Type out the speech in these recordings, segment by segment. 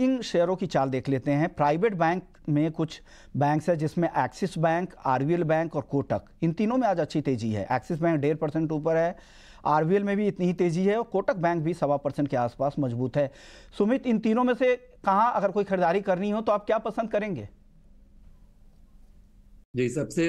banking शेयरों की चाल देख लेते हैं प्राइवेट बैंक में कुछ बैंक्स है जिसमें एक्सिस बैंक आर बैंक और कोटक इन तीनों में आज अच्छी तेजी है एक्सिस बैंक डेढ़ परसेंट ऊपर है आर में भी इतनी ही तेजी है और कोटक बैंक भी सवा परसेंट के आसपास मजबूत है सुमित इन तीनों में से कहाँ अगर कोई खरीदारी करनी हो तो आप क्या पसंद करेंगे जी सबसे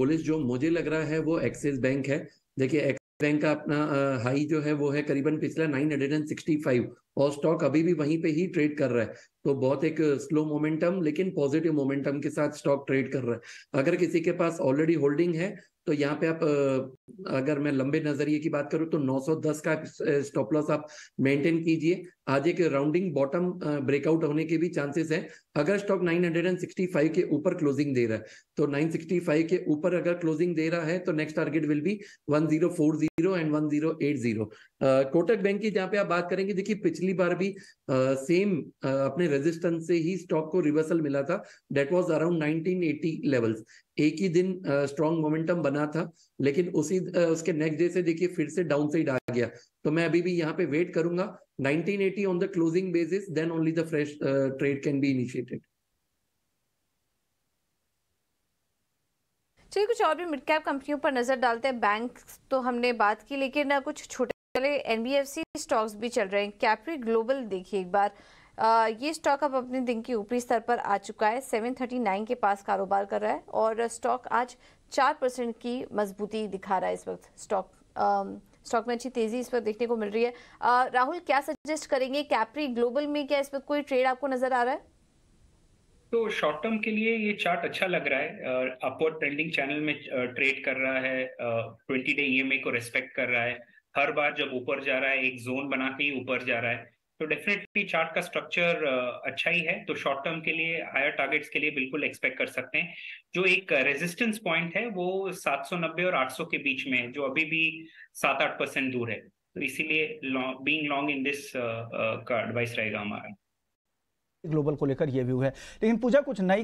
बुलिस जो मुझे लग रहा है वो एक्सिस बैंक है देखिए बैंक का अपना हाई जो है वो है करीबन पिछला 965 और स्टॉक अभी भी वहीं पे ही ट्रेड कर रहा है तो बहुत एक स्लो मोमेंटम लेकिन पॉजिटिव मोमेंटम के साथ स्टॉक ट्रेड कर रहा है अगर किसी के पास ऑलरेडी होल्डिंग है तो यहाँ पे आप अगर मैं लंबे नजरिए की बात करूँ तो 910 का स्टॉप लॉस आप मेंटेन कीजिए आज एक राउंडिंग बॉटम ब्रेकआउट होने के भी चांसेस हैं अगर स्टॉक 965 के ऊपर क्लोजिंग दे रहा है तो 965 के ऊपर अगर क्लोजिंग दे रहा है तो next target will be 1040 and 1080 Kotak bank की जहाँ पे आप बात करेंगे देखिए पिछली बार भी सेम अपने रेजिस्टेंस से ही स्टॉक को रिवर्सल मिला था डेट वाज अराउंड 1980 लेवल्स एक ही दिन स्ट्रॉन्ग uh, मोमेंटम बना था लेकिन उसी uh, उसके नेक्स्ट डे से देखिए फिर से डाउन साइड आ गया तो मैं अभी भी यहाँ पे वेट करूंगा 1980 on the closing basis then only the fresh trade can be initiated चलिए कुछ और भी मिड कैप कंपनियों पर नजर डालते हैं बैंक तो हमने बात की लेकिन कुछ छोटे एनबीएफसी स्टॉक्स भी चल रहे हैं कैप्री ग्लोबल देखिए एक बार ये स्टॉक अब अपने दिन के ऊपरी स्तर पर आ चुका है सेवन थर्टी नाइन के पास कारोबार कर रहा है और स्टॉक आज चार परसेंट की मजबूती दिखा रहा है इस वक्त स्टॉक स्टॉक में अच्छी तेजी इस वक्त देखने को मिल रही है आ, राहुल क्या सजेस्ट करेंगे कैप्री ग्लोबल में क्या इस वक्त कोई ट्रेड आपको नजर आ रहा है तो शॉर्ट टर्म के लिए ये चार्ट अच्छा लग रहा है अपवर्ड ट्रेंडिंग चैनल में ट्रेड कर रहा है ट्वेंटी डे ईएमए को रेस्पेक्ट कर रहा है हर बार जब ऊपर जा रहा है एक जोन बना के ही ऊपर जा रहा है तो डेफिनेटली चार्ट का स्ट्रक्चर uh, अच्छा ही है तो शॉर्ट टर्म के लिए हायर टारगेट्स के लिए बिल्कुल एक्सपेक्ट कर सकते हैं जो एक रेजिस्टेंस पॉइंट है वो 790 और 800 के बीच में है जो अभी भी सात आठ परसेंट दूर है तो इसीलिए बीइंग लॉन्ग इन दिस का एडवाइस रहेगा हमारा ग्लोबल को लेकर ये व्यू है लेकिन पूजा कुछ नई